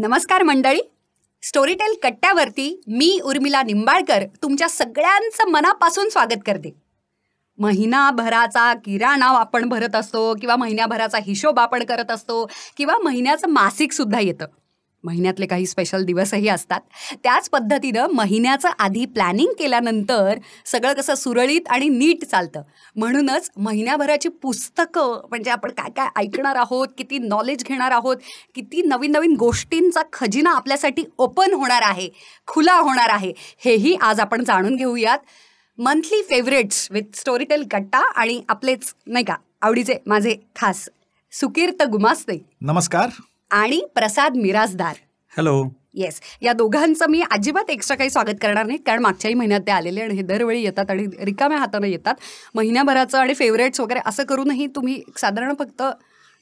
नमस्कार मंडळी स्टोरीटेल कट्ट्यावरती मी उर्मिला निंबाळकर तुमच्या सगळ्यांचं मनापासून स्वागत करते महिनाभराचा किराणा आपण भरत असतो किंवा महिन्याभराचा हिशोब आपण करत असतो किंवा महिन्याचं मासिकसुद्धा येतं महिन्यातले काही स्पेशल दिवसही असतात त्याच पद्धतीनं महिन्याचं आधी प्लॅनिंग केल्यानंतर सगळं कसं सुरळीत आणि नीट चालतं म्हणूनच महिन्याभराची पुस्तकं म्हणजे आपण काय काय ऐकणार आहोत किती नॉलेज घेणार आहोत किती नवीन नवीन गोष्टींचा खजिना आपल्यासाठी ओपन होणार आहे खुला होणार आहे हेही आज आपण जाणून घेऊयात मंथली फेवरेट्स विथ स्टोरीटेल गट्टा आणि आपलेच नाही का आवडीचे माझे खास सुकीर्त गुमास्ते नमस्कार आणि प्रसाद मिराजदार हॅलो येस या दोघांचं मी अजिबात एक्स्ट्रा काही स्वागत करणार नाही कारण मागच्याही महिन्यात ते आलेले आणि हे दरवेळी येतात आणि रिकाम्या हातानं येतात महिन्याभराचं आणि फेवरेट्स वगैरे असं करूनही तुम्ही साधारण फक्त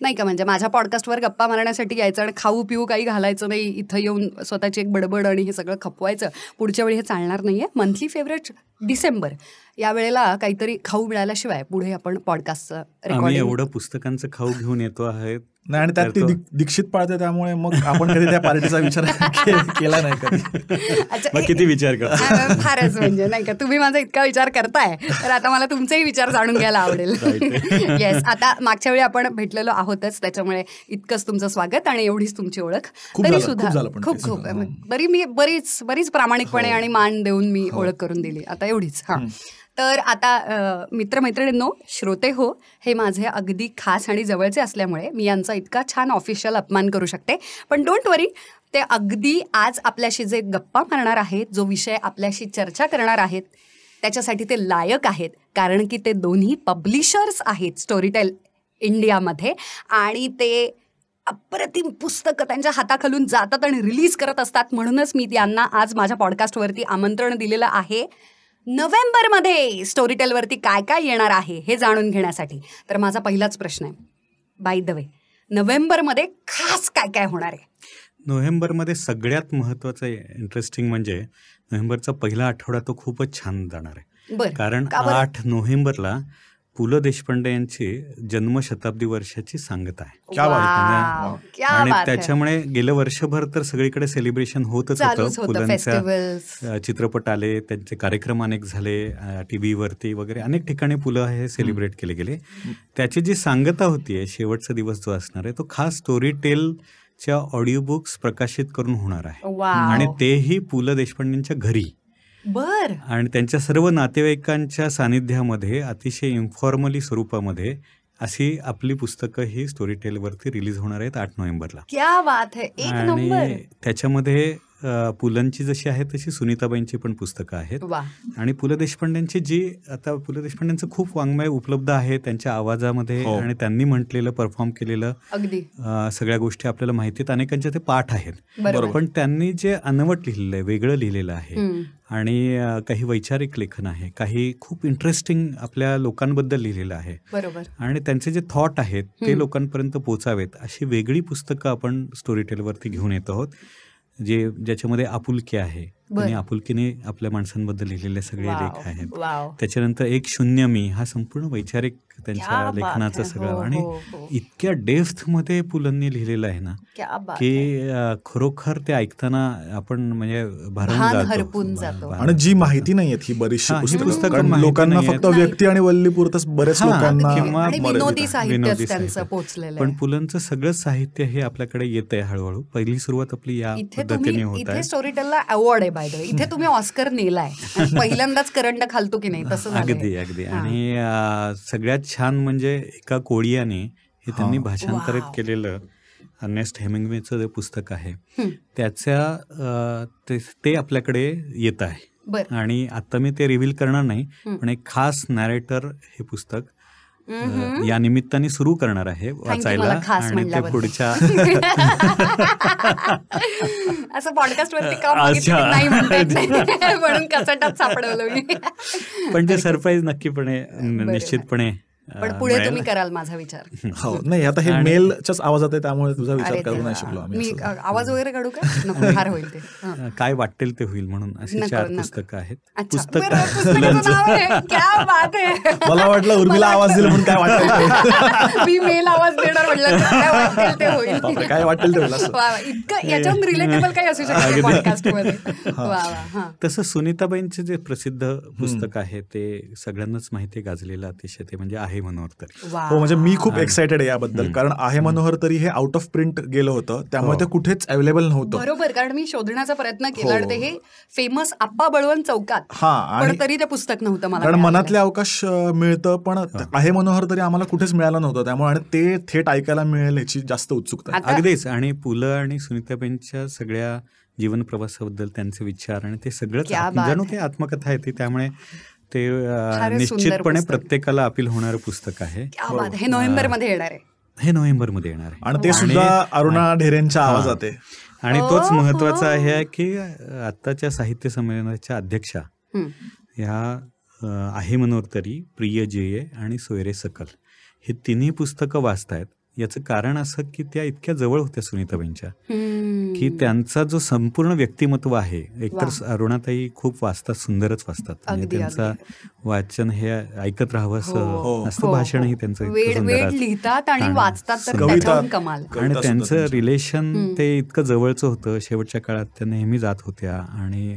नाही का म्हणजे माझ्या पॉडकास्टवर गप्पा मारण्यासाठी यायचं आणि खाऊ पिऊ काही घालायचं नाही इथं येऊन स्वतःची एक बडबड आणि हे सगळं खपवायचं पुढच्या वेळी हे चालणार नाही आहे मंथली फेवरेट डिसेंबर या वेळेला काहीतरी खाऊ मिळाल्याशिवाय पुढे आपण पॉडकास्टचं एवढं पुस्तकांचं खाऊ घेऊन येतो आहे नाही आणि त्यात ती दीक्षित पाळते त्यामुळे मग आपण कधी त्या पार्टीचा विचार केला नाही कधी किती विचार कर फारच म्हणजे नाही का तुम्ही माझा इतका विचार करताय तर आता मला तुमचाही विचार जाणून घ्यायला आवडेल येस आता मागच्या वेळी आपण भेटलेलो आहोतच त्याच्यामुळे इतकंच तुमचं स्वागत आणि एवढीच तुमची ओळख तरी सुद्धा खूप खूप बरी मी बरीच बरीच प्रामाणिकपणे हो. आणि मान देऊन मी हो. ओळख करून दिली आता एवढीच हां तर आता मित्रमैत्रिणींनो श्रोते हो हे माझे अगदी खास आणि जवळचे असल्यामुळे मी यांचा इतका छान ऑफिशियल अपमान करू शकते पण डोंट वरी ते अगदी आज आपल्याशी जे गप्पा मारणार आहेत जो विषय आपल्याशी चर्चा करणार आहेत त्याच्यासाठी ते लायक आहेत कारण की ते दोन्ही पब्लिशर्स आहेत स्टोरीटेल इंडियामध्ये आणि ते अप्रतिम पुस्तकं त्यांच्या हाताखालून जातात आणि रिलीज करत असतात म्हणूनच मी त्यांना आज माझ्या पॉडकास्टवरती आमंत्रण दिलेलं आहे नोव्हेंबरमध्ये स्टोरीटेलवरती काय काय येणार आहे हे जाणून घेण्यासाठी तर माझा पहिलाच प्रश्न आहे बाय द वे नोव्हेंबरमध्ये खास काय काय होणार आहे नोव्हेंबरमध्ये सगळ्यात महत्वाचं इंटरेस्टिंग म्हणजे नोव्हेंबरचा पहिला आठवडा तो खूपच छान जाणार आहे कारण आठ नोव्हेंबरला पु ल देशपांडे यांची जन्मशताब्दी वर्षाची सांगत आहे आणि त्याच्यामुळे गेलं वर्षभर तर सगळीकडे सेलिब्रेशन होतच होत पुलांच्या चित्रपट आले त्यांचे कार्यक्रम अनेक झाले वरती वगैरे अनेक ठिकाणी पुलं हे सेलिब्रेट केले गेले त्याची जी सांगता होती शेवटचा दिवस जो असणार आहे तो खास स्टोरी टेल च्या ऑडिओ बुक्स प्रकाशित करून होणार आहे आणि तेही पु ल देशपांडेंच्या घरी बर आणि त्यांच्या सर्व नातेवाईकांच्या सानिध्यामध्ये अतिशय इन्फॉर्मली स्वरूपामध्ये अशी आपली पुस्तकं ही स्टोरी टेलवरती रिलीज होणार आहेत आठ नोव्हेंबरला क्या बात है एक आणि त्याच्यामध्ये पुलंची जशी आहे तशी सुनीताबाईंची पण पुस्तकं आहेत आणि पु ल देशपांड्यांची जी आता पु ल देशपांड्यांचं खूप वाङ्मय उपलब्ध आहे त्यांच्या आवाजामध्ये हो. आणि त्यांनी म्हटलेलं परफॉर्म केलेलं सगळ्या गोष्टी आपल्याला माहिती आहेत अनेकांच्या ते पाठ आहेत पण त्यांनी जे अनवट लिहिलेलं आहे वेगळं लिहिलेलं आहे आणि काही वैचारिक लेखन आहे काही खूप इंटरेस्टिंग आपल्या लोकांबद्दल लिहिलेलं आहे बरोबर आणि त्यांचे जे थॉट आहेत ते लोकांपर्यंत पोचावेत अशी वेगळी पुस्तकं आपण स्टोरी टेलवरती घेऊन येत आहोत जे ज्याच्यामध्ये आपुलकी आहे आणि आपुलकीने आपल्या माणसांबद्दल लिहिलेले सगळे लेख आहेत त्याच्यानंतर एक शून्य मी हा संपूर्ण वैचारिक त्यांच्या लेखनाचा हो, सगळं आणि हो, हो. इतक्या डेफ्थ मध्ये पुलंनी लिहिलेलं आहे ना की खरोखर ते ऐकताना आपण म्हणजे भरून जातो आणि जी माहिती नाहीये ही बरीचशी पुस्तकं लोकांना फक्त व्यक्ती आणि वल्ली पुरतच बऱ्याच लोकांना पण पुलंचं सगळं साहित्य हे आपल्याकडे येत आहे हळूहळू पहिली सुरुवात आपली या पद्धतीने होत आहे स्टोरी अवॉर्ड आहे बाय द इथे तुम्ही ऑस्कर नेलाय पहिल्यांदाच करंड खालतो की नाही तसं अगदी अगदी आणि सगळ्यात छान म्हणजे एका कोळियाने हे त्यांनी हो. भाषांतरित केलेलं अर्नेस्ट हेमिंगवेचं जे पुस्तक आहे त्याच्या ते आपल्याकडे येत आहे आणि आता मी ते रिव्हील करणार नाही पण एक खास नॅरेटर हे पुस्तक या निमित्ताने सुरू करणार आहे वाचायला आणि ते पुढच्या पण ते सरप्राईज नक्कीपणे निश्चितपणे पण पुढे तुम्ही कराल माझा विचार हो नाही आता हे मेलच्याच आवाजात आहे त्यामुळे तुझा विचार करू नाही शकलो आम्ही आवाज वगैरे काढू का होईल ते काय वाटेल ते होईल म्हणून अशी चार पुस्तकं आहेत पुस्तक मला वाटलं उर्मिला आवाज दिला म्हणून काय वाटेल मी मेल आवाज देणार म्हटलं ते होईल काय वाटेल ते होईल इतकं रिलेटेबल काही असू शकतं तसं सुनीताबाईंचे जे प्रसिद्ध पुस्तक आहे ते सगळ्यांनाच माहिती गाजलेलं अतिशय ते म्हणजे आहे आहे मनोहर तरी हो म्हणजे मी खूप एक्सायटेड आहे याबद्दल कारण आहे मनोहर तरी हे आउट ऑफ प्रिंट गेलं होतं त्यामुळे हो. ते कुठेच अवेलेबल नव्हतं बरोबर कारण मी शोधण्याचा प्रयत्न हो. केला ते हे फेमस आप्पा बळवंत चौकात हा तरी ते पुस्तक नव्हतं कारण मनातले अवकाश मिळतं पण आहे मनोहर तरी आम्हाला कुठेच मिळालं नव्हतं त्यामुळे आणि ते थेट ऐकायला मिळेल याची जास्त उत्सुकता अगदीच आणि पुलं आणि सुनीताबेनच्या सगळ्या जीवन प्रवासाबद्दल त्यांचे विचार आणि ते सगळं जणू ते आत्मकथा येते त्यामुळे ते निश्चितपणे प्रत्येकाला अपील होणार पुस्तक आहे हे मध्ये येणार आहे हे मध्ये येणार आहे आणि ते सुद्धा अरुणा ढेरेंच्या आवाजात आहे आणि तोच महत्वाचा आहे की आताच्या साहित्य संमेलनाच्या अध्यक्षा ह्या आहे मनोरतरी प्रिय जेये आणि सोयरे सकल हे तिन्ही पुस्तकं वाचतायत याचं कारण असं की त्या इतक्या जवळ होत्या सुनीताबाईंच्या की त्यांचा जो संपूर्ण व्यक्तिमत्व आहे एकतर अरुणाताई खूप वाचतात सुंदरच वाचतात म्हणजे त्यांचा वाचन हे ऐकत राहावं असं हो. हो. हो, भाषणही त्यांचं लिहितात आणि वाचतात आणि त्यांचं रिलेशन ते इतकं जवळचं होतं शेवटच्या काळात त्या नेहमी जात होत्या आणि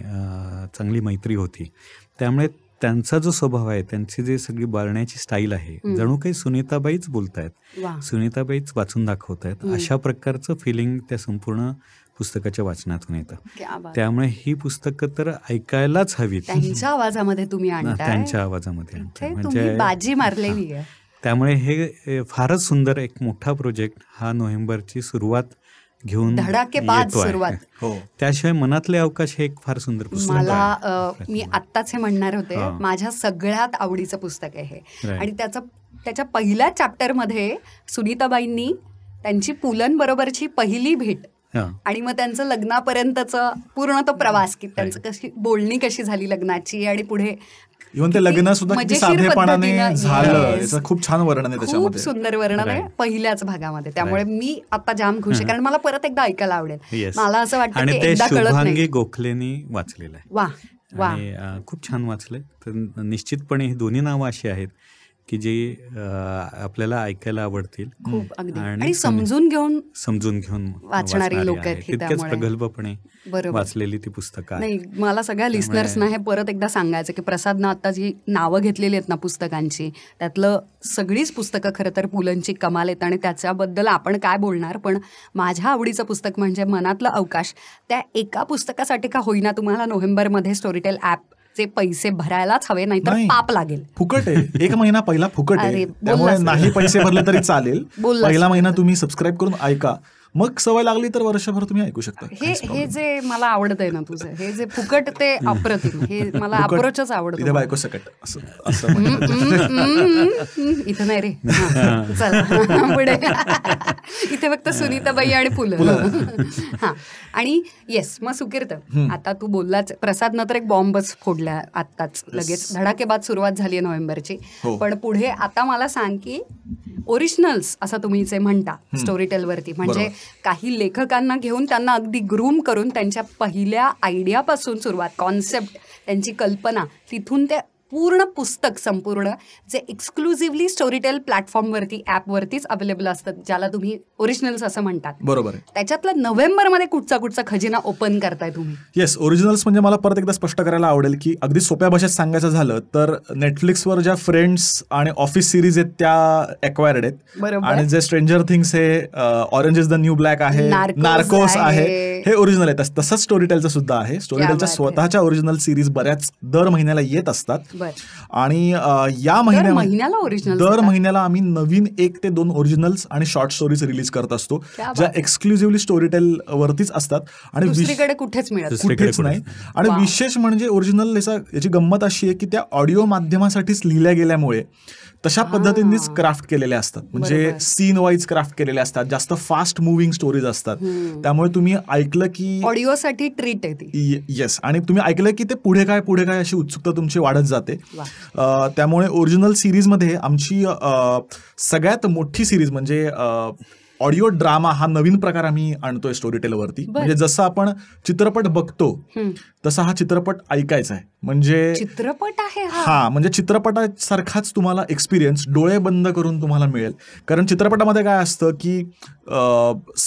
चांगली मैत्री होती त्यामुळे त्यांचा जो स्वभाव आहे त्यांची जे सगळी बोलण्याची स्टाईल आहे जणू काही सुनीताबाईच बोलतायत सुनीताबाईच वाचून दाखवतायत अशा प्रकारचं फिलिंग त्या संपूर्ण पुस्तकाच्या वाचनातून येतं त्यामुळे ही पुस्तकं तर ऐकायलाच हवीत त्यांच्या आवाजामध्ये तुम्ही त्यांच्या आवाजामध्ये म्हणजे बाजी मारलेली त्यामुळे हे फारच सुंदर एक मोठा प्रोजेक्ट हा नोव्हेंबरची सुरुवात घेऊन धडाके बाद सुरुवात हो. त्याशिवाय मनातले अवकाश हे एक फार सुंदर पुस्तक मला मी आत्ताच हे म्हणणार होते माझ्या सगळ्यात आवडीचं पुस्तक आहे हे आणि त्याचं त्याच्या पहिल्या चॅप्टरमध्ये सुनीताबाईंनी त्यांची बरोबरची पहिली भेट आणि मग त्यांचं लग्नापर्यंतचं पूर्ण तो प्रवास की त्यांचं कशी बोलणी कशी झाली लग्नाची आणि पुढे इव्हन ते लग्न सुद्धा साधेपणाने झालं खूप छान वर्णन आहे त्याच्यामध्ये सुंदर वर्णन आहे पहिल्याच भागामध्ये त्यामुळे मी आता जाम खुश आहे कारण मला परत एकदा ऐकायला आवडेल मला असं वाटतं आणि ते गोखलेनी वाचलेलं आहे वा खूप छान वाचलंय तर निश्चितपणे ही दोन्ही नावं अशी आहेत की जे आपल्याला ऐकायला आवडतील आणि समजून घेऊन समजून घेऊन वाचणारी लोक आहेत प्रगल्भपणे वाचलेली ती पुस्तकं नाही मला सगळ्या लिस्नर्सना हे परत एकदा सांगायचं की प्रसादनं आता जी नावं घेतलेली आहेत ना पुस्तकांची त्यातलं सगळीच पुस्तकं खरं तर पुलंची कमाल आहेत आणि त्याच्याबद्दल आपण काय बोलणार पण माझ्या आवडीचं पुस्तक म्हणजे मनातलं अवकाश त्या एका पुस्तकासाठी का होईना तुम्हाला नोव्हेंबरमध्ये स्टोरीटेल ॲप चे पैसे भरायलाच हवे तर पाप लागेल फुकट आहे एक महिना पहिला फुकट आहे त्यामुळे नाही पैसे भरले तरी चालेल पहिला महिना तुम्ही सबस्क्राईब करून ऐका मग सवय लागली तर वर्षभर तुम्ही ऐकू शकता हे हे जे मला आवडत आहे ना तुझं हे जे फुकट ते अप्रतिम हे मला अप्रोचच आवडत बायको इथं नाही रे चला पुढे इथे फक्त बाई आणि फुलं हा आणि येस मग सुकिर्त आता तू बोललाच प्रसादनं तर एक बॉम्बच फोडला आत्ताच लगेच धडाकेबाद सुरुवात झाली आहे नोव्हेंबरची हो. पण पुढे आता मला सांग की ओरिजिनल्स असं तुम्ही जे म्हणता स्टोरी टेलवरती म्हणजे काही लेखकांना घेऊन त्यांना अगदी ग्रूम करून त्यांच्या पहिल्या आयडियापासून सुरुवात कॉन्सेप्ट त्यांची कल्पना तिथून ते पूर्ण पुस्तक संपूर्ण जे एक्सक्लुझिव्हली स्टोरीटेल प्लॅटफॉर्मवरती ॲपवरतीच अवेलेबल असतात ज्याला तुम्ही ओरिजिनल्स असं म्हणतात बरोबर नोव्हेंबर नोव्हेंबरमध्ये कुठचा कुठचा खजिना ओपन करताय तुम्ही येस ओरिजिनल्स म्हणजे मला परत एकदा स्पष्ट करायला आवडेल की अगदी सोप्या भाषेत सांगायचं झालं तर नेटफ्लिक्सवर ज्या फ्रेंड्स आणि ऑफिस सिरीज आहेत त्या एक्वायर्ड आहेत आणि जे स्ट्रेंजर थिंग्स हे orange is the new black आहे नार्कोस आहे हे ओरिजिनल आहेत तसंच स्टोरीटेलचं सुद्धा आहे स्टोरीटेलच्या स्वतःच्या ओरिजिनल सिरीज बऱ्याच दर महिन्याला येत असतात आणि या महिन्याला ओरिजिनल दर महिन्याला आम्ही नवीन एक ते दोन ओरिजिनल्स आणि शॉर्ट स्टोरीज रिलीज करत असतो ज्या एक्सक्लुझिव्हली स्टोरी टेल वरतीच असतात आणि दुसरीकडे कुठेच कुठेच नाही आणि विशेष म्हणजे ओरिजिनल याची गंमत अशी आहे की त्या ऑडिओ माध्यमासाठीच लिहिल्या गेल्यामुळे तशा पद्धतींनीच क्राफ्ट केलेल्या असतात म्हणजे सीन वाईज क्राफ्ट केलेल्या असतात जास्त फास्ट मुव्हिंग स्टोरीज असतात त्यामुळे तुम्ही ऐकलं की ऑडिओसाठी ट्रीट आहे येस आणि तुम्ही ऐकलं की ते पुढे काय पुढे काय अशी उत्सुकता तुमची वाढत जाते त्यामुळे ओरिजिनल सिरीजमध्ये आमची सगळ्यात मोठी सिरीज म्हणजे ऑडिओ ड्रामा हा नवीन प्रकार आम्ही आणतोय स्टोरी टेलवरती म्हणजे जसं आपण चित्रपट बघतो तसा हा चित्रपट ऐकायचा आहे म्हणजे चित्रपट आहे हा म्हणजे चित्रपटासारखाच तुम्हाला एक्सपिरियन्स डोळे बंद करून तुम्हाला मिळेल कारण चित्रपटामध्ये काय असतं की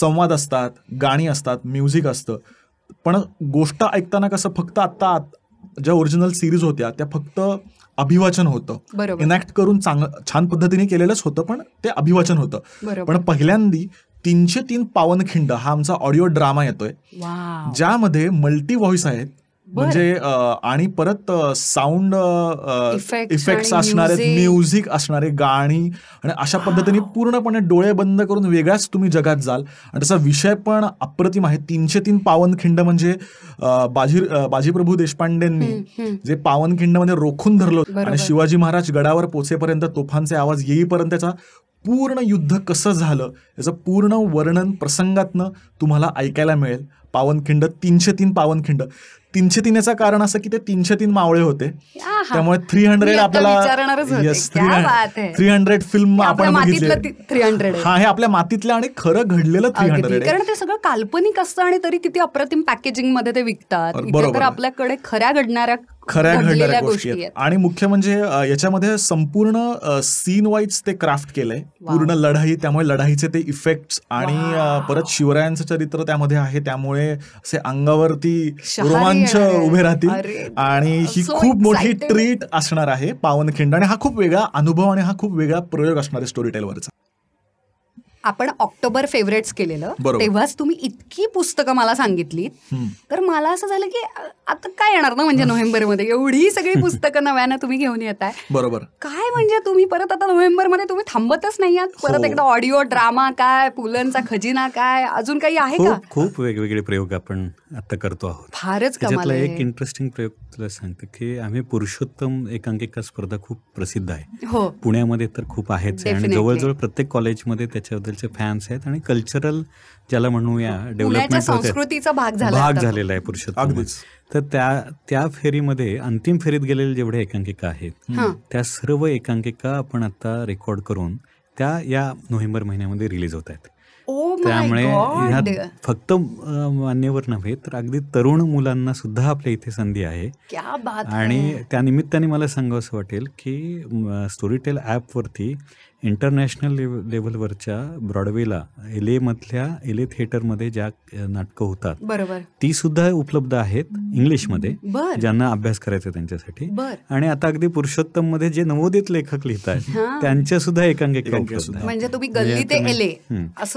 संवाद असतात गाणी असतात म्युझिक असतं पण गोष्ट ऐकताना कसं फक्त आत्ता ज्या ओरिजिनल सिरीज होत्या त्या फक्त अभिवाचन होतं इनॅक्ट करून चांगलं छान पद्धतीने केलेलंच होतं पण ते अभिवाचन होतं पण पहिल्यांदी तीनशे तीन पावनखिंड हा आमचा ऑडिओ ड्रामा येतोय ज्यामध्ये मल्टी व्हॉइस आहेत म्हणजे आणि परत साऊंड इफेक्ट्स असणारे म्युझिक असणारे गाणी आणि अशा पद्धतीने पूर्णपणे डोळे बंद करून वेगळ्याच तुम्ही जगात जाल आणि त्याचा विषय पण अप्रतिम आहे तीनशे तीन पावनखिंड म्हणजे बाजी बाजीप्रभू देशपांडेंनी जे पावनखिंड मध्ये रोखून धरलं आणि शिवाजी महाराज गडावर पोचेपर्यंत तोफांचे आवाज येईपर्यंत त्याचा पूर्ण युद्ध कसं झालं याचं पूर्ण वर्णन प्रसंगातनं तुम्हाला ऐकायला मिळेल पावनखिंड तीनशे तीन पावनखिंड तीनशे तीन याचं कारण असं की ते तीनशे तीन मावळे होते त्यामुळे थ्री हंड्रेड आपल्याला थ्री हंड्रेड फिल्म आपण थ्री हंड्रेड हा हे आपल्या मातीतलं आणि खरं घडलेलं थ्री हंड्रेड कारण ते सगळं काल्पनिक असतं आणि तरी किती अप्रतिम पॅकेजिंग मध्ये ते विकतात बरोबर आपल्याकडे खऱ्या घडणाऱ्या खऱ्या घडलेल्या गोष्टी आहेत आणि मुख्य म्हणजे याच्यामध्ये संपूर्ण सीन वाईज ते क्राफ्ट केलंय पूर्ण लढाई त्यामुळे लढाईचे ते इफेक्ट्स आणि परत शिवरायांचं चरित्र त्यामध्ये आहे त्यामुळे असे अंगावरती रोमांच उभे राहतील आणि ही खूप मोठी ट्रीट असणार आहे पावनखिंड आणि हा खूप वेगळा अनुभव आणि हा खूप वेगळा प्रयोग असणार आहे स्टोरी टेलवरचा आपण ऑक्टोबर फेवरेट्स केलेलं तेव्हाच तुम्ही इतकी पुस्तकं मला सांगितली तर मला असं झालं की आता काय येणार ना म्हणजे नोव्हेंबरमध्ये एवढी सगळी पुस्तकं नव्यानं तुम्ही घेऊन येत आहे बरोबर काय म्हणजे तुम्ही परत आता नोव्हेंबरमध्ये तुम्ही थांबतच नाही आहात हो. परत एकदा ऑडिओ ड्रामा काय पुलांचा खजिना काय अजून काही आहे का खूप वेगवेगळे प्रयोग आपण आता करतो आहोत फारच एक इंटरेस्टिंग प्रयोग तुला सांगतो की आम्ही पुरुषोत्तम एकांकिका स्पर्धा खूप प्रसिद्ध आहे हो. पुण्यामध्ये तर खूप आहेच आणि जवळजवळ प्रत्येक कॉलेजमध्ये त्याच्याबद्दल आजकालचे फॅन्स आहेत आणि कल्चरल ज्याला म्हणूया डेव्हलपमेंट संस्कृतीचा भाग झाला भाग झालेला आहे पुरुषोत्तम तर त्या त्या फेरीमध्ये अंतिम फेरीत गेलेले जेवढे एकांकिका आहेत त्या सर्व एकांकिका आपण आता रेकॉर्ड करून त्या या नोव्हेंबर महिन्यामध्ये रिलीज होत आहेत oh त्यामुळे फक्त मान्यवर नव्हे तर अगदी तरुण मुलांना सुद्धा आपल्या इथे संधी आहे आणि त्या निमित्ताने मला सांगावं वाटेल की स्टोरीटेल वरती इंटरनॅशनल लेव लेवलवरच्या ब्रॉडवेला एल एमधल्या एल ए थिएटरमध्ये ज्या नाटकं होतात बरोबर ती सुद्धा उपलब्ध आहेत इंग्लिशमध्ये ज्यांना अभ्यास करायचा त्यांच्यासाठी आणि आता अगदी पुरुषोत्तम मध्ये जे नवोदित लेखक लिहितात त्यांच्या सुद्धा एकांकिका म्हणजे, म्हणजे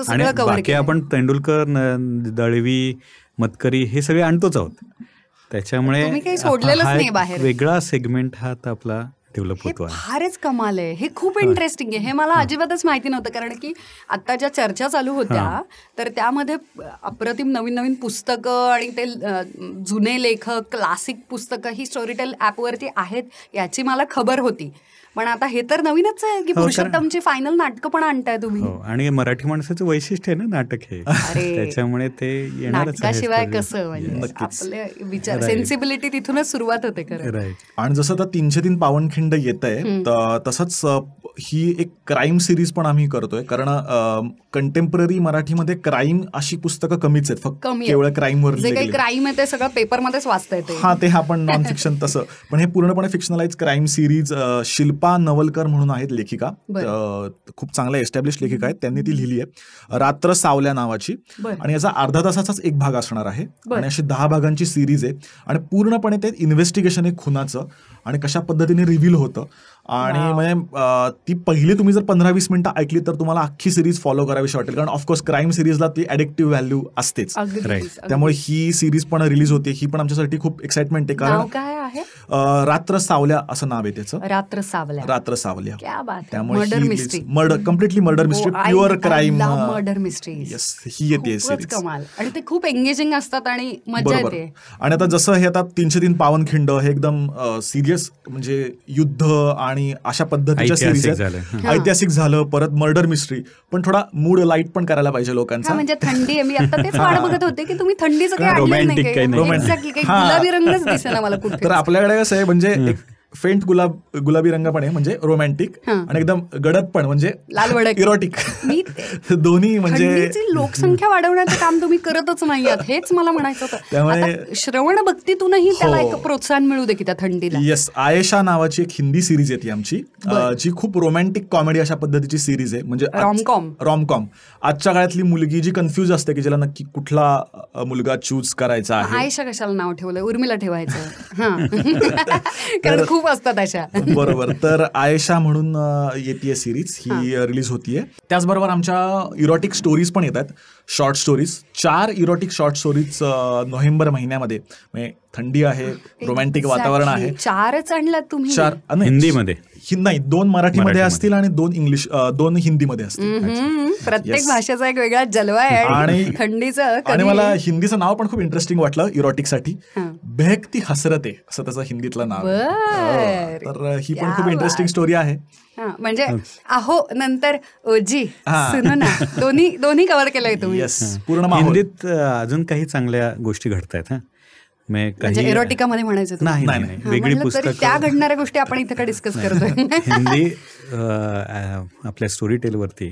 आणि बाकी आपण तेंडुलकर दळवी मतकरी हे सगळे आणतोच आहोत त्याच्यामुळे वेगळा सेगमेंट हा आपला डेव्हलप फारच कमाल आहे हे खूप इंटरेस्टिंग आहे हे मला अजिबातच माहिती नव्हतं कारण की आता ज्या चर्चा चालू होत्या तर त्यामध्ये अप्रतिम नवीन नवीन पुस्तकं आणि ते जुने लेखक क्लासिक पुस्तकं ही स्टोरीटेल ॲपवरती आहेत याची मला खबर होती पण आता हे तर नवीनच आहे की हो, पुरुषोत्तमची फायनल नाटकं पण आणताय तुम्ही हो, आणि मराठी माणसाचं वैशिष्ट्य आहे ना नाटक हे त्याच्यामुळे ते नाटकाशिवाय कसं म्हणजे? विचार सेन्सिबिलिटी तिथूनच सुरुवात होते खरं आणि जसं आता तीनशे तीन पावनखिंड येत आहे तसंच ही एक क्राईम सिरीज पण आम्ही करतोय कारण कंटेम्पररी मराठीमध्ये क्राईम अशी पुस्तकं कमीच आहेत फक्त केवळ क्राईमवर क्राईम आहे ते सगळं पेपरमध्येच वाचता येते हा ते हा पण नॉन फिक्शन तसं पण हे पूर्णपणे fictionalize crime series Shilpa Navalkar म्हणून आहेत लेखिका खूप चांगल्या एस्टॅब्लिश लेखिका आहेत त्यांनी ती लिहिली आहे रात्र सावल्या नावाची आणि याचा अर्धा तासाचाच एक भाग असणार आहे आणि अशी दहा भागांची सिरीज आहे आणि पूर्णपणे ते इन्व्हेस्टिगेशन आहे खुनाचं आणि कशा पद्धतीने रिव्हील होतं आणि म्हणजे ती पहिली तुम्ही जर पंधरा वीस मिनिटं ऐकली तर तुम्हाला अख्खी सिरीज फॉलो करावीशी वाटेल कारण ऑफकोर्स क्राईम सिरीजला ती ॲडिक्टिव्ह व्हॅल्यू असतेच त्यामुळे ही सिरीज पण रिलीज होते ही पण आमच्यासाठी खूप एक्साइटमेंट आहे कारण रात्र सावल्या असं नाव आहे त्याचं रात्र सावल्या रात्र सावल्या त्यामुळे murder completely murder mystery pure crime murder mystery ही येते आणि ते खूप एंगेजिंग असतात आणि मजा आणि आता जसं हे आता तीनशे तीन पावनखिंड हे एकदम सिरियस म्हणजे युद्ध आणि आणि अशा पद्धतीच्या सिरीज ऐतिहासिक झालं परत मर्डर मिस्ट्री पण थोडा मूड लाईट पण करायला पाहिजे लोकांचा म्हणजे थंडी मी आता बघत होते की तुम्ही थंडीचं काही रोमॅन्टिक काही गुलाबी रंगच तर आपल्याकडे कसं आहे म्हणजे फेंट गुलाब गुलाबी रंग पण आहे म्हणजे रोमॅन्टिक आणि एकदम गडद पण म्हणजे इरोटिक दोन्ही म्हणजे लोकसंख्या वाढवण्याचं काम तुम्ही करतच नाही हेच मला म्हणायचं होतं त्यामुळे श्रवण भक्तीतूनही त्याला हो. एक प्रोत्साहन मिळू दे की त्या थंडीला येस आयशा नावाची एक हिंदी सिरीज येते आमची जी खूप रोमॅन्टिक कॉमेडी अशा पद्धतीची सिरीज आहे म्हणजे रॉमकॉम रॉमकॉम आजच्या काळातली मुलगी जी कन्फ्युज असते की ज्याला नक्की कुठला मुलगा चूज करायचा आहे आयशा कशाला नाव ठेवलं उर्मिला ठेवायचं कारण खूप असतात अशा बरोबर तर आयशा म्हणून येते सिरीज ही रिलीज होतीये त्याचबरोबर आमच्या इरोटिक स्टोरीज पण येतात शॉर्ट स्टोरीज चार इरोटिक शॉर्ट स्टोरीज नोव्हेंबर महिन्यामध्ये म्हणजे थंडी आहे रोमॅन्टिक वातावरण आहे चारच आणला तुम्ही चार हिंदीमध्ये नाही दोन मराठीमध्ये असतील आणि दोन इंग्लिश दोन हिंदी मध्ये असतील प्रत्येक भाषेचा एक वेगळा जलवा आहे आणि थंडीचं आणि मला हिंदीचं नाव पण खूप इंटरेस्टिंग वाटलं इरोटिक इरोटिकसाठी बेहकती हसरते असं त्याचं हिंदीतलं नाव तर ही पण खूप इंटरेस्टिंग स्टोरी आहे म्हणजे अहो नंतर जी दोन्ही दोन्ही कव्हर केलंय तुम्ही पूर्ण हिंदीत अजून काही चांगल्या गोष्टी घडतायत एरोटिका म्हणजे मध्ये म्हणायचं नाही नाही वेगळी पुस्तक त्या घडणाऱ्या गोष्टी आपण इथे डिस्कस करतोय हिंदी आपल्या स्टोरी वरती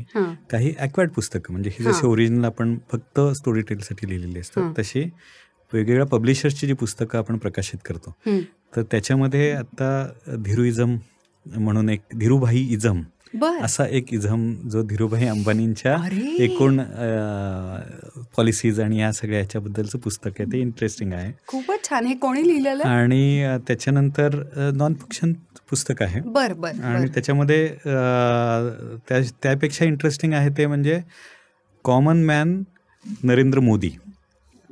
काही ॲक्वॅड पुस्तकं म्हणजे हे जशी ओरिजिनल आपण फक्त स्टोरी टेल साठी लिहिलेली असतात तशी वेगवेगळ्या पब्लिशर्सची जी पुस्तकं आपण प्रकाशित करतो तर त्याच्यामध्ये आता धीरुइजम म्हणून एक धीरुभाई इझम असा एक इझम जो धीरूभाई अंबानींच्या एकूण पॉलिसीज आणि या सगळ्या ह्याच्याबद्दलचं पुस्तक आहे ते इंटरेस्टिंग आहे खूपच छान हे कोणी लिहिलेलं आणि त्याच्यानंतर नॉन फिक्शन पुस्तक आहे बर बर आणि त्याच्यामध्ये त्यापेक्षा इंटरेस्टिंग आहे ते म्हणजे कॉमन मॅन नरेंद्र मोदी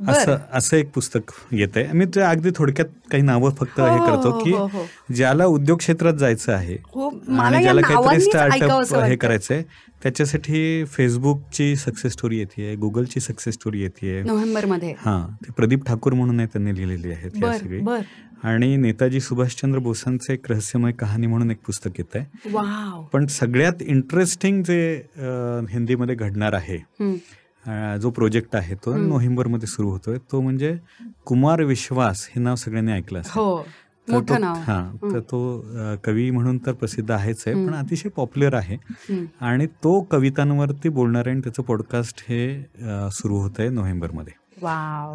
असं असं एक पुस्तक येत आहे मी ते अगदी थोडक्यात काही नावं फक्त हे हो, हो, करतो की हो, ज्याला उद्योग क्षेत्रात जायचं आहे आणि ज्याला काहीतरी स्टार्टअप हे करायचं आहे त्याच्यासाठी फेसबुकची सक्सेस स्टोरी येते गुगलची सक्सेस स्टोरी येते मध्ये हा ते प्रदीप ठाकूर म्हणून त्यांनी लिहिलेली आहे सगळी आणि नेताजी सुभाषचंद्र बोसांचे एक रहस्यमय कहाणी म्हणून एक पुस्तक येत आहे पण सगळ्यात इंटरेस्टिंग जे हिंदीमध्ये घडणार आहे जो प्रोजेक्ट आहे तो नोव्हेंबरमध्ये सुरू होतोय तो म्हणजे कुमार विश्वास हे नाव सगळ्यांनी ऐकलं असेल हो. मोठं नाव हा तर तो कवी म्हणून तर प्रसिद्ध आहेच आहे पण अतिशय पॉप्युलर आहे आणि तो कवितांवरती बोलणार आहे आणि त्याचं पॉडकास्ट हे सुरू होत आहे नोव्हेंबरमध्ये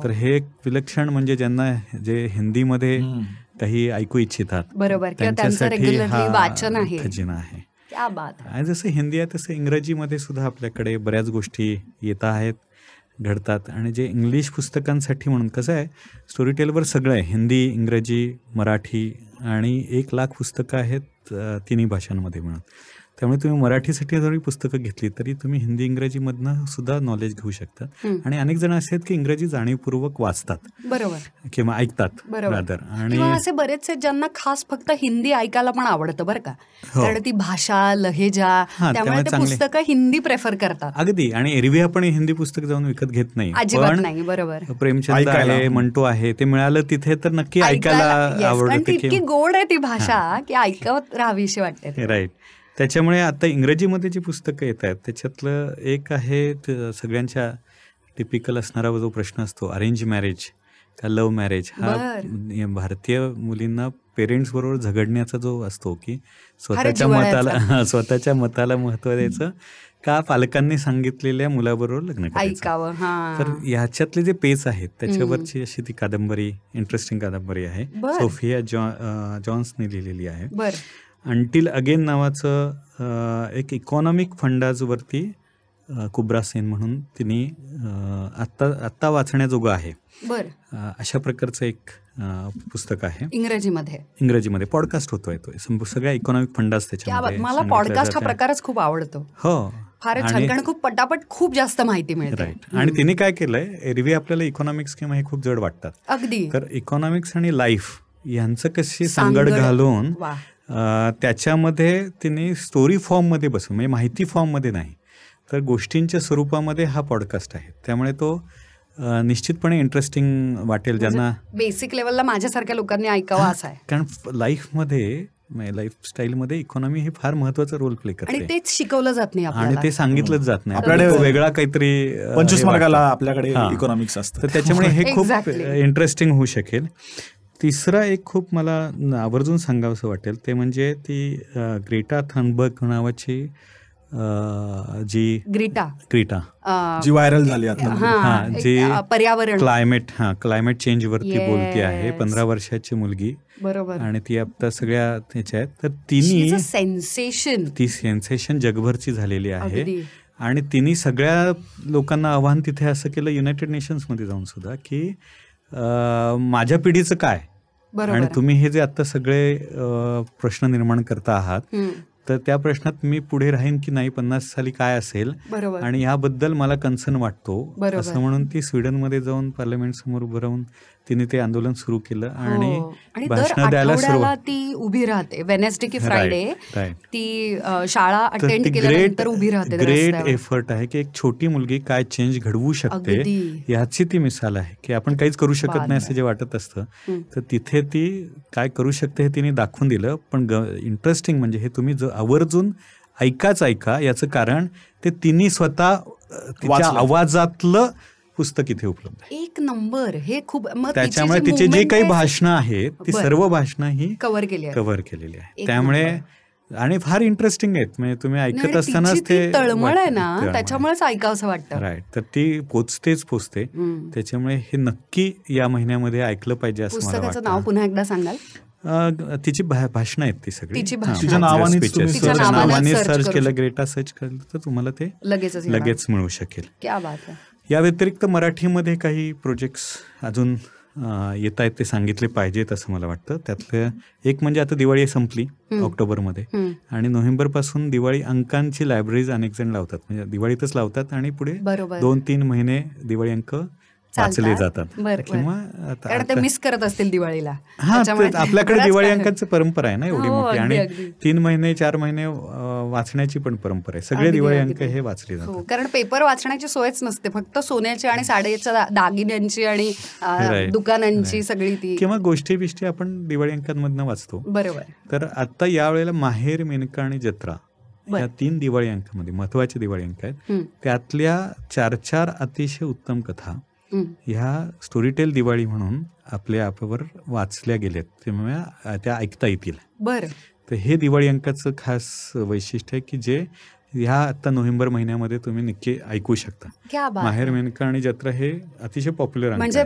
तर हे एक विलक्षण म्हणजे ज्यांना जे हिंदीमध्ये काही ऐकू इच्छितात बरोबर त्यांच्यासाठी हा खजिना आहे क्या बात आणि जसं हिंदी आहे तसं इंग्रजीमध्ये सुद्धा आपल्याकडे बऱ्याच गोष्टी येत आहेत घडतात आणि जे इंग्लिश पुस्तकांसाठी म्हणून कसं आहे स्टोरी टेलवर सगळं आहे हिंदी इंग्रजी मराठी आणि एक लाख पुस्तकं आहेत तिन्ही भाषांमध्ये म्हणून त्यामुळे तुम्ही मराठीसाठी जरी पुस्तकं घेतली तरी तुम्ही हिंदी इंग्रजीमधनं सुद्धा नॉलेज घेऊ शकता आणि अनेक जण असे आहेत की इंग्रजी जाणीवपूर्वक वाचतात बरोबर किंवा ऐकतात बरोबर आणि असे बरेचसे ज्यांना खास फक्त हिंदी ऐकायला पण आवडतं बरं का हो. कारण ती भाषा लहेजा त्यामुळे पुस्तकं हिंदी प्रेफर करतात अगदी आणि एरवी आपण हिंदी पुस्तक जाऊन विकत घेत नाही बरोबर प्रेमचंद आहे म्हणतो आहे ते मिळालं तिथे तर नक्की ऐकायला आवडतं गोड आहे ती भाषा की ऐकत राहावीशी वाटते राईट त्याच्यामुळे आता इंग्रजीमध्ये जी पुस्तकं येत आहेत त्याच्यातलं एक आहे सगळ्यांच्या टिपिकल असणारा जो प्रश्न असतो अरेंज मॅरेज का लव्ह मॅरेज हा भारतीय मुलींना पेरेंट्स बरोबर झगडण्याचा जो असतो की स्वतःच्या मताला स्वतःच्या मताला महत्व द्यायचं का पालकांनी सांगितलेल्या मुलाबरोबर लग्न करायचं तर ह्याच्यातले जे पेज आहेत त्याच्यावरची अशी ती कादंबरी इंटरेस्टिंग कादंबरी आहे सोफिया जॉन्सने लिहिलेली आहे अंटील अगेन नावाचं एक इकॉनॉमिक फंडाजवरती कुब्रा सेन म्हणून तिने आत्ता आत्ता वाचण्याजोगं आहे बर अशा प्रकारचं एक पुस्तक आहे इंग्रजीमध्ये इंग्रजीमध्ये पॉडकास्ट होतोय तो सगळ्या इकॉनॉमिक फंडाज त्याच्यामध्ये मला पॉडकास्ट हा प्रकारच खूप आवडतो हो खूप पटापट खूप जास्त माहिती मिळते राईट आणि तिने काय केलंय एरवी आपल्याला इकॉनॉमिक्स किंवा हे खूप जड वाटतात अगदी तर इकॉनॉमिक्स आणि लाईफ यांचं कशी सांगड घालून त्याच्यामध्ये तिने स्टोरी फॉर्ममध्ये बसून म्हणजे माहिती फॉर्ममध्ये नाही तर गोष्टींच्या स्वरूपामध्ये हा पॉडकास्ट आहे त्यामुळे तो निश्चितपणे इंटरेस्टिंग वाटेल म्हणजे ज्यांना बेसिक लेवलला माझ्यासारख्या लोकांनी ऐकावं असा आहे कारण लाईफमध्ये लाईफस्टाईलमध्ये इकॉनॉमी हे फार महत्वाचा रोल प्ले करते आणि तेच शिकवलं जात नाही आणि ते सांगितलंच जात नाही आपल्याकडे वेगळा काहीतरी पंचवीस मार्गाला आपल्याकडे इकॉनॉमिक्स असतं तर त्याच्यामुळे हे खूप इंटरेस्टिंग होऊ शकेल तिसरा एक खूप मला आवर्जून सांगावंसं वाटेल ते म्हणजे ती ग्रेटा थनबर्ग नावाची जी ग्रीटा ग्रीटा जी व्हायरल झाली आता जी पर्यावरण क्लायमेट हा क्लायमेट चेंज वरती बोलती आहे पंधरा वर्षाची मुलगी बरोबर आणि ती आता सगळ्या त्याच्या आहेत तर तिने सेन्सेशन ती सेन्सेशन जगभरची झालेली आहे आणि तिने सगळ्या लोकांना आव्हान तिथे असं केलं युनायटेड नेशन्स मध्ये जाऊन सुद्धा की माझ्या पिढीचं काय आणि तुम्ही हे जे आता सगळे प्रश्न निर्माण करता आहात तर त्या प्रश्नात मी पुढे राहीन की नाही पन्नास साली काय असेल आणि याबद्दल मला कन्सर्न वाटतो असं म्हणून ती स्वीडनमध्ये जाऊन पार्लमेंट समोर उभं तिने ते आंदोलन सुरू केलं हो. आणि भाषण द्यायला सुरुवात ती उभी राहते वेनेसडे की फ्रायडे ती शाळा अटेंड केल्यानंतर उभी राहते ग्रेट एफर्ट आहे की एक छोटी मुलगी काय चेंज घडवू शकते याची ती मिसाल आहे की आपण काहीच करू शकत नाही असं जे वाटत असतं तर तिथे ती काय करू शकते हे तिने दाखवून दिलं पण इंटरेस्टिंग म्हणजे हे तुम्ही आवर्जून ऐकाच ऐका याचं कारण ते तिने स्वतः तिच्या आवाजातलं पुस्तक इथे उपलब्ध आहे एक नंबर हे खूप त्याच्यामुळे तिचे जे काही भाषण आहेत ती सर्व भाषण ही कव्हर केली कव्हर केलेली आहे त्यामुळे आणि फार इंटरेस्टिंग आहेत म्हणजे तुम्ही ऐकत असतानाच ते तळमळ आहे ना त्याच्यामुळेच ऐकावं असं वाटतं राईट तर ती पोचतेच पोचते त्याच्यामुळे हे नक्की या महिन्यामध्ये ऐकलं पाहिजे असं पुस्तकाचं नाव पुन्हा एकदा सांगाल तिची भाषण आहेत ती सगळी तिच्या नावाने सर्च केलं ग्रेटा सर्च केलं तर तुम्हाला ते लगेच मिळू शकेल या व्यतिरिक्त मराठीमध्ये काही प्रोजेक्ट्स अजून येत आहेत ते सांगितले पाहिजेत असं मला वाटतं त्यातलं एक म्हणजे आता दिवाळी संपली ऑक्टोबरमध्ये आणि नोव्हेंबरपासून दिवाळी अंकांची लायब्ररीज अनेक जण लावतात म्हणजे दिवाळीतच लावतात आणि पुढे दोन तीन महिने दिवाळी अंक वाचले जातात किंवा मिस करत असतील दिवाळीला आपल्याकडे दिवाळी अंकांची परंपरा आहे ना एवढी हो, मोठी आणि तीन महिने चार महिने वाचण्याची पण परंपरा आहे सगळे दिवाळी अंक हे वाचले जातात हो, कारण पेपर वाचण्याची सोयच नसते फक्त सोन्याची आणि साडेच्या दागिन्यांची आणि दुकानांची सगळी ती किंवा गोष्टी बिष्टी आपण दिवाळी अंकांमधनं वाचतो बरोबर तर आता यावेळेला माहेर मेनका आणि जत्रा या तीन दिवाळी अंकामध्ये महत्वाचे दिवाळी अंक आहेत त्यातल्या चार चार अतिशय उत्तम कथा ह्या स्टोरीटेल दिवाळी म्हणून आपल्या ॲपवर वाचल्या गेल्यात त्यामुळे त्या ऐकता येतील बरं तर हे दिवाळी अंकाचं खास वैशिष्ट्य आहे की जे ह्या आता नोव्हेंबर महिन्यामध्ये तुम्ही नक्की ऐकू शकता माहेर मेनका आणि जत्रा हे अतिशय पॉप्युलर म्हणजे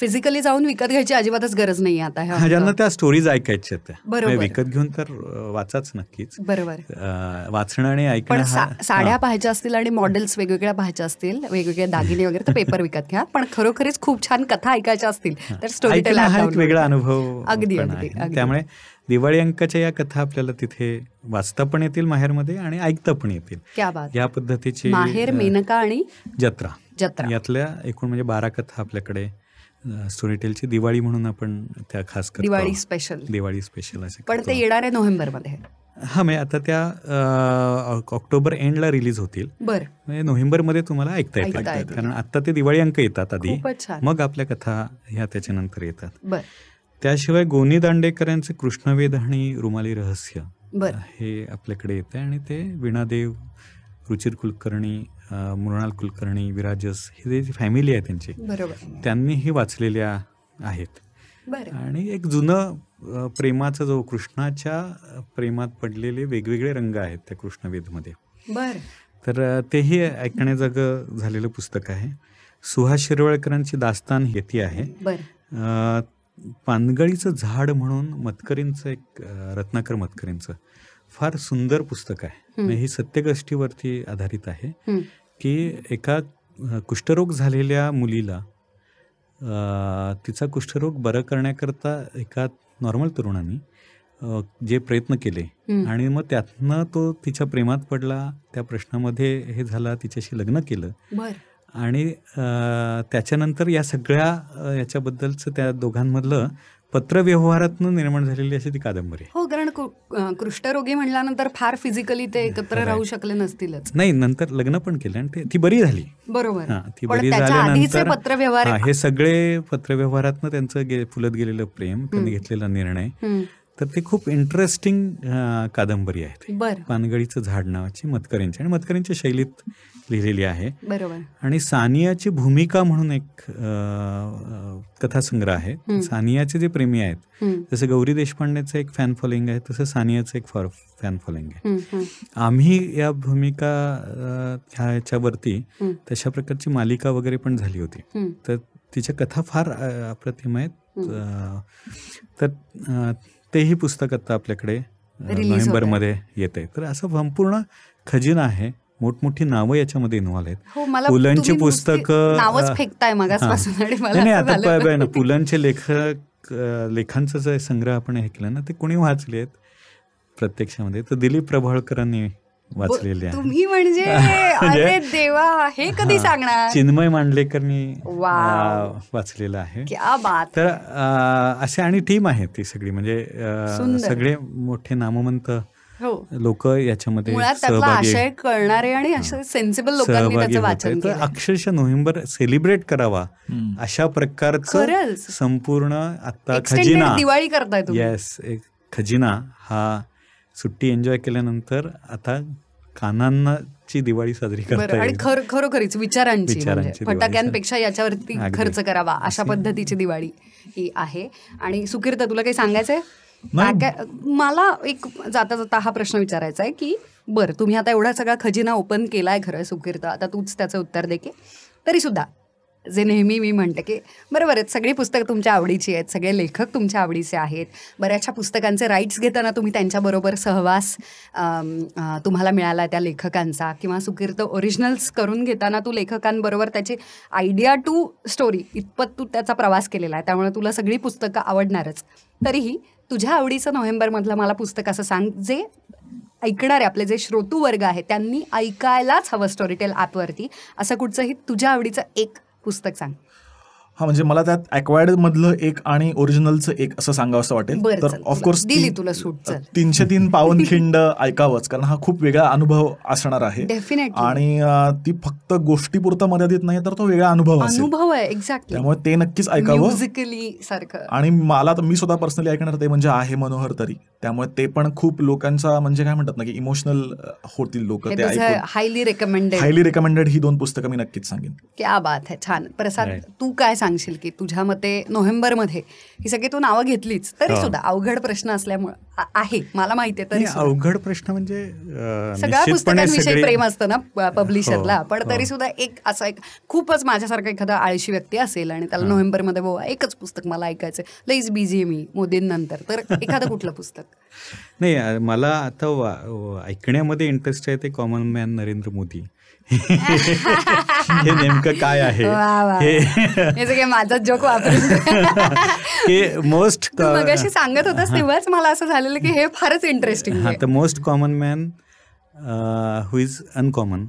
फिजिकली जाऊन विकत घ्यायची अजिबातच गरज नाही आता ज्यांना त्या स्टोरीज ऐकायच्या बरोबर विकत घेऊन तर वाचाच नक्कीच बरोबर वाचणं आणि ऐकणं साड्या पाहायच्या असतील आणि मॉडेल्स वेगवेगळ्या पाहायच्या असतील वेगवेगळे दागिने वगैरे तर पेपर विकत घ्या पण खरोखरीच खूप छान कथा ऐकायच्या असतील तर स्टोरी वेगळा अनुभव अगदी त्यामुळे दिवाळी अंकाच्या या कथा आपल्याला तिथे वाचता पण येतील माहेरमध्ये आणि ऐकता पण येतील या पद्धतीची माहेर मेनका आणि जत्रा जत्रा यातल्या एकूण म्हणजे बारा कथा आपल्याकडे स्टोरीटेलची दिवाळी म्हणून आपण त्या खास करतो दिवाळी स्पेशल दिवाळी स्पेशल असे पण ते येणार आहे नोव्हेंबरमध्ये हा म्हणजे आता त्या ऑक्टोबर एंडला रिलीज होतील बरं म्हणजे नोव्हेंबरमध्ये तुम्हाला ऐकता येत कारण आता ते दिवाळी अंक येतात आधी मग आपल्या कथा ह्या त्याच्यानंतर येतात त्याशिवाय गोनी दांडेकर यांचे कृष्णवेद आणि रुमाली रहस्य हे आपल्याकडे येते आणि ते वीणादेव रुचिर कुलकर्णी मृणाल कुलकर्णी विराजस हे जे फॅमिली आहे त्यांची त्यांनी हे वाचलेल्या आहेत आणि एक जुनं प्रेमाचा जो कृष्णाच्या प्रेमात पडलेले वेगवेगळे रंग आहेत त्या कृष्णवेदमध्ये बर तर तेही जाग झालेलं पुस्तक आहे सुहास शिरवळकरांची दास्तान येते आहे पानगळीचं झाड म्हणून मतकरींचं एक रत्नाकर मतकरींचं फार सुंदर पुस्तक आहे म्हणजे ही गोष्टीवरती आधारित आहे की एका कुष्ठरोग झालेल्या मुलीला तिचा कुष्ठरोग बरं करण्याकरता एका नॉर्मल तरुणाने जे प्रयत्न केले आणि मग त्यातनं तो तिच्या प्रेमात पडला त्या प्रश्नामध्ये हे झाला तिच्याशी लग्न केलं आणि त्याच्यानंतर या सगळ्या याच्याबद्दलचं त्या दोघांमधलं पत्रव्यवहारातून निर्माण झालेली अशी ती कादंबरी हो कारण कृष्ठरोगी म्हणल्यानंतर फार फिजिकली ते एकत्र राहू शकले नसतीलच नाही नंतर लग्न पण केलं आणि ती बरी झाली बरोबर ती बरी झाल्यानंतर पत्रव्यवहार हे सगळे पत्रव्यवहारातनं त्यांचं फुलत गेलेलं प्रेम त्यांनी घेतलेला निर्णय तर ते खूप इंटरेस्टिंग कादंबरी आहे पानगळीचं झाड नावाची मतकऱ्यांची आणि मतकऱ्यांच्या शैलीत लिहिलेली आहे बरोबर आणि सानियाची भूमिका म्हणून एक कथासंग्रह आहे सानियाचे जे प्रेमी आहेत जसं गौरी देशपांडेचं एक फॅन फॉलोईंग आहे तसं सानियाचं एक फॉर फॅन फॉलोईंग आहे आम्ही या भूमिका ह्याच्यावरती तशा प्रकारची मालिका वगैरे पण झाली होती तर तिच्या कथा फार अप्रतिम आहेत तर तेही पुस्तक आता आपल्याकडे नोव्हेंबरमध्ये येते तर असं संपूर्ण खजिना आहे मोठमोठी नावं याच्यामध्ये इन्व्हॉल्व आहेत हो, पुलंची पुस्तकं नाही आता ना पुलांचे लेखक लेखांचं जे संग्रह आपण हे केलं ना ते कोणी वाचले आहेत प्रत्यक्षामध्ये तर दिलीप प्रभाळकरांनी वाचलेली आहे तुम्ही म्हणजे, म्हणजे अरे देवा हे कधी सांगणार चिन्मय मांडलेकरनी वाचलेलं आहे तर असे आणि टीम आहे ती सगळी म्हणजे सगळे मोठे नामवंत हो. लोक याच्यामध्ये आणि सेन्सिबल लोकांनी तर अक्षरशः नोव्हेंबर सेलिब्रेट करावा अशा प्रकारचं संपूर्ण आता खजिना दिवाळी करताय येस एक खजिना हा सुट्टी एन्जॉय केल्यानंतर आता कानांनाची दिवाळी साजरी करता आणि खर खरोखरीच विचारांची म्हणजे फटाक्यांपेक्षा याच्यावरती खर्च करावा अशा पद्धतीची दिवाळी ही आहे आणि सुकिर्ता तुला काही सांगायचंय मला एक जाता जाता हा प्रश्न विचारायचा आहे की बरं तुम्ही आता एवढा सगळा खजिना ओपन केलाय खरं सुकिर्ता आता तूच त्याचं उत्तर देके तरी सुद्धा जे नेहमी मी म्हणते की बरोबर आहेत सगळी पुस्तकं तुमच्या आवडीची आहेत सगळे लेखक तुमच्या आवडीचे आहेत बऱ्याचशा पुस्तकांचे राईट्स घेताना तुम्ही त्यांच्याबरोबर सहवास तुम्हाला मिळाला त्या लेखकांचा किंवा सुकीर्त ओरिजिनल्स करून घेताना तू लेखकांबरोबर त्याची आयडिया टू स्टोरी इतपत तू त्याचा प्रवास केलेला आहे त्यामुळे तुला सगळी पुस्तकं आवडणारच तरीही तुझ्या आवडीचं नोव्हेंबरमधलं मला पुस्तक असं सांग जे ऐकणारे आपले जे श्रोतू वर्ग आहेत त्यांनी ऐकायलाच हवं स्टोरीटेल ॲपवरती असं कुठचंही तुझ्या आवडीचं एक पुस्तक सांग हा म्हणजे मला त्यात अक्वायर्ड मधलं एक आणि ओरिजिनलचं एक असं सांगावं असं वाटेल तर ऑफकोर्स दिली तुला सूट तीनशे तीन पावन खिंड ऐकावंच कारण हा खूप वेगळा अनुभव असणार आहे आणि ती फक्त गोष्टीपुरता मर्यादित नाही तर तो वेगळा अनुभव अनुभव आहे एक्झॅक्ट त्यामुळे ते नक्कीच ऐकावं सारखं आणि मला तर मी स्वतः पर्सनली ऐकणार ते म्हणजे आहे मनोहर तरी त्यामुळे ते पण खूप लोकांचा म्हणजे काय म्हणतात ना की इमोशनल होतील लोक ते हायली रेकमेंडेड हायली रेकमेंडेड ही दोन पुस्तकं मी नक्कीच सांगेन क्या बात छान प्रसाद तू काय सांगशील की तुझ्या मते नोव्हेंबरमध्ये ही सगळी तू नावं घेतलीच तरी सुद्धा अवघड प्रश्न असल्यामुळे आहे मला माहिती आहे तरी अवघड प्रश्न म्हणजे सगळ्या पुस्तकांविषयी प्रेम असतं ना पब्लिशरला हो, पण हो. तरी सुद्धा एक असा एक खूपच माझ्यासारखा एखादा आळशी व्यक्ती असेल आणि त्याला नोव्हेंबरमध्ये बाबा एकच पुस्तक मला ऐकायचं लईच बिझी मी मी मोदींनंतर तर एखादं कुठलं पुस्तक नाही मला आता ऐकण्यामध्ये इंटरेस्ट आहे ते कॉमन मॅन नरेंद्र मोदी हे नेमकं काय आहे हे माझा जोक की मोस्ट सांगत होतास तेव्हाच मला असं झालेलं की हे फारच interesting most common man who is uncommon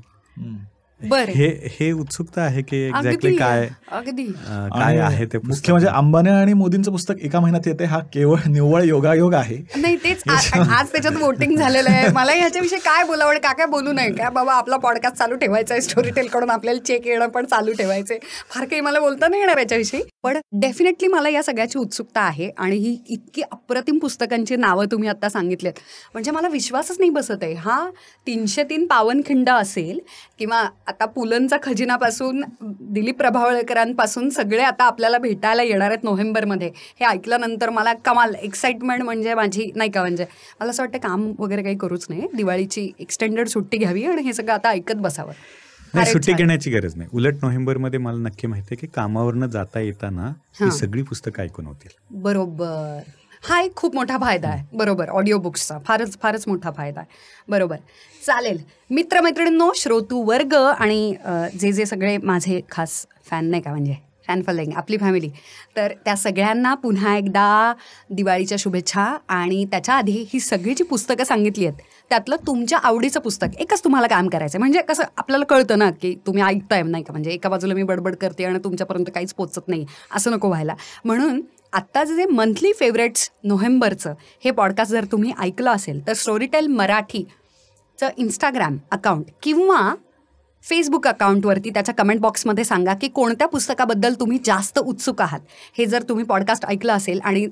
हे हे उत्सुकता आहे की एक्झॅक्टली काय अगदी काय आहे ते मुख्य म्हणजे अंबानी आणि मोदींचं पुस्तक एका महिन्यात येते हा केवळ निव्वळ योगायोग आहे नाही तेच आज त्याच्यात वोटिंग झालेलं आहे मला ह्याच्याविषयी काय बोलावं काय काय बोलू नये काय बाबा आपला पॉडकास्ट चालू ठेवायचा आहे स्टोरी टेल कडून आपल्याला चेक येणं पण चालू ठेवायचे फार काही मला बोलता नाही येणार याच्याविषयी पण डेफिनेटली मला या सगळ्याची उत्सुकता आहे आणि ही इतकी अप्रतिम पुस्तकांची नावं तुम्ही आता सांगितलेत म्हणजे मला विश्वासच नाही बसत आहे हा तीनशे तीन पावनखिंड असेल किंवा आता पुलंचा खजिनापासून दिलीप प्रभावळकरांपासून सगळे आता आपल्याला भेटायला येणार आहेत नोव्हेंबरमध्ये हे ऐकल्यानंतर मला कमाल एक्साइटमेंट म्हणजे माझी नाही का म्हणजे मला असं वाटतं काम वगैरे काही करूच नाही दिवाळीची एक्सटेंडेड सुट्टी घ्यावी आणि हे सगळं आता ऐकत बसावं नाही सुट्टी घेण्याची गरज नाही उलट नोव्हेंबर मध्ये मला नक्की माहिती आहे की कामावरनं जाता येताना ही सगळी पुस्तकं ऐकून होतील बरोबर हा एक खूप मोठा फायदा आहे बरोबर ऑडिओ बुक्सचा फारच फारच मोठा फायदा आहे बरोबर चालेल मित्रमैत्रिणींनो श्रोतू वर्ग आणि जे जे सगळे माझे खास फॅन नाही का म्हणजे फॅन फॉलोईंग आपली फॅमिली तर त्या सगळ्यांना पुन्हा एकदा दिवाळीच्या शुभेच्छा आणि त्याच्या आधी ही सगळी जी पुस्तकं सांगितली आहेत त्यातलं तुमच्या आवडीचं पुस्तक एकच तुम्हाला काम करायचं आहे म्हणजे कसं आपल्याला कळतं ना की तुम्ही ऐकताय नाही का म्हणजे एका बाजूला मी बडबड करते आणि तुमच्यापर्यंत काहीच पोचत नाही असं नको व्हायला म्हणून आत्ताचं जे मंथली फेवरेट्स नोव्हेंबरचं हे पॉडकास्ट जर तुम्ही ऐकलं असेल तर स्टोरीटेल मराठीचं इंस्टाग्राम अकाउंट किंवा फेसबुक अकाउंटवरती त्याच्या कमेंट बॉक्समध्ये सांगा की कोणत्या पुस्तकाबद्दल तुम्ही जास्त उत्सुक आहात हे जर तुम्ही पॉडकास्ट ऐकलं असेल आणि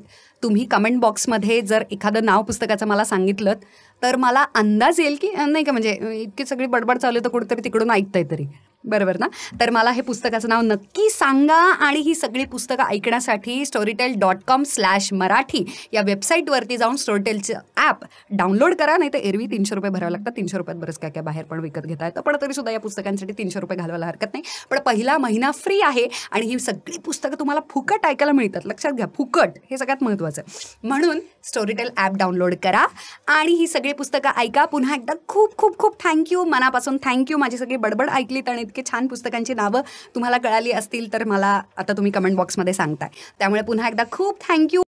तुम्ही कमेंट बॉक्समध्ये जर एखादं नाव पुस्तकाचं मला सांगितलं तर मला अंदाज येईल की नाही का म्हणजे इतकी सगळी बडबड चालू तर कुठंतरी तिकडून ऐकताय तरी बरोबर ना तर मला हे पुस्तकाचं नाव नक्की सांगा आणि ही सगळी पुस्तकं ऐकण्यासाठी Storytel dot com slash Marathi या वेबसाईटवरती जाऊन स्टोरीटेलचं ॲप डाउनलोड करा नाही तर एरवी तीनशे रुपये भरावं लागतात तीनशे रुपयात बरंच काय काय बाहेर पण विकत घेता येतं पण तरीसुद्धा या पुस्तकांसाठी तीनशे रुपये घालवायला हरकत नाही पण पहिला महिना फ्री आहे आणि ही सगळी पुस्तकं तुम्हाला फुकट ऐकायला मिळतात लक्षात घ्या फुकट हे सगळ्यात महत्त्वाचं म्हणून स्टोरीटेल ॲप डाउनलोड करा आणि ही सगळी पुस्तकं ऐका पुन्हा एकदा खूप खूप खूप थँक्यू मनापासून थँक्यू माझी सगळी बडबड ऐकली आणि इतके छान पुस्तकांची नावं तुम्हाला कळाली असतील तर मला आता तुम्ही कमेंट बॉक्समध्ये सांगताय त्यामुळे पुन्हा एकदा खूप थँक्यू